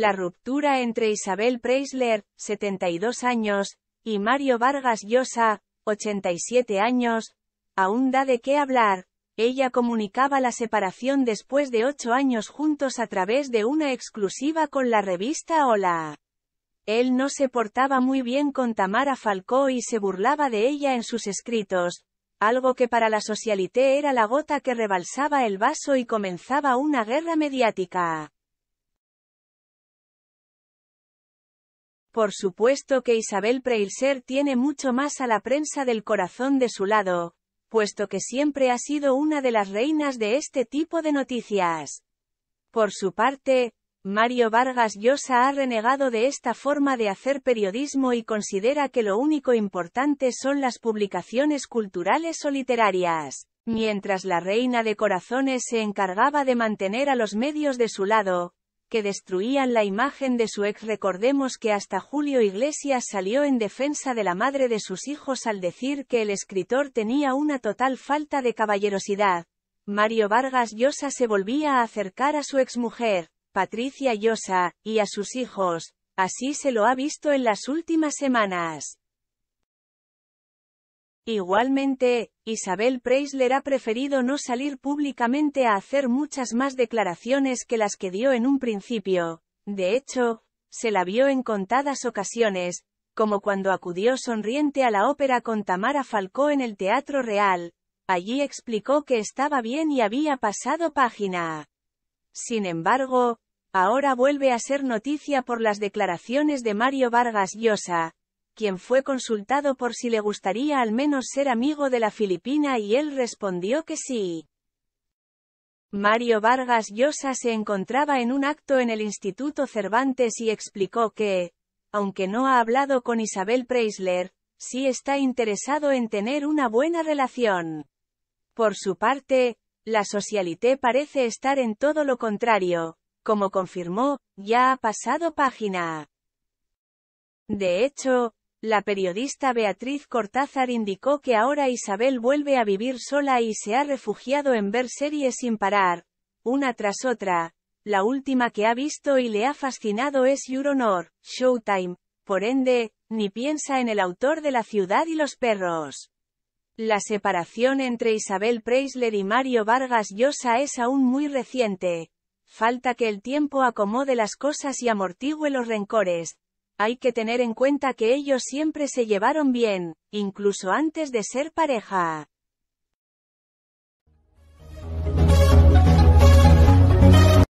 La ruptura entre Isabel Preisler, 72 años, y Mario Vargas Llosa, 87 años, aún da de qué hablar. Ella comunicaba la separación después de ocho años juntos a través de una exclusiva con la revista Hola. Él no se portaba muy bien con Tamara Falcó y se burlaba de ella en sus escritos, algo que para la socialité era la gota que rebalsaba el vaso y comenzaba una guerra mediática. Por supuesto que Isabel Preilser tiene mucho más a la prensa del corazón de su lado, puesto que siempre ha sido una de las reinas de este tipo de noticias. Por su parte, Mario Vargas Llosa ha renegado de esta forma de hacer periodismo y considera que lo único importante son las publicaciones culturales o literarias. Mientras la reina de corazones se encargaba de mantener a los medios de su lado, que destruían la imagen de su ex. Recordemos que hasta Julio Iglesias salió en defensa de la madre de sus hijos al decir que el escritor tenía una total falta de caballerosidad. Mario Vargas Llosa se volvía a acercar a su exmujer, Patricia Llosa, y a sus hijos, así se lo ha visto en las últimas semanas. Igualmente, Isabel Preisler ha preferido no salir públicamente a hacer muchas más declaraciones que las que dio en un principio. De hecho, se la vio en contadas ocasiones, como cuando acudió sonriente a la ópera con Tamara Falcó en el Teatro Real. Allí explicó que estaba bien y había pasado página. Sin embargo, ahora vuelve a ser noticia por las declaraciones de Mario Vargas Llosa, quien fue consultado por si le gustaría al menos ser amigo de la Filipina y él respondió que sí. Mario Vargas Llosa se encontraba en un acto en el Instituto Cervantes y explicó que, aunque no ha hablado con Isabel Preisler, sí está interesado en tener una buena relación. Por su parte, la socialité parece estar en todo lo contrario, como confirmó, ya ha pasado página. De hecho, la periodista Beatriz Cortázar indicó que ahora Isabel vuelve a vivir sola y se ha refugiado en ver series sin parar, una tras otra. La última que ha visto y le ha fascinado es Your Honor, Showtime, por ende, ni piensa en el autor de La ciudad y los perros. La separación entre Isabel Preisler y Mario Vargas Llosa es aún muy reciente. Falta que el tiempo acomode las cosas y amortigüe los rencores, hay que tener en cuenta que ellos siempre se llevaron bien, incluso antes de ser pareja.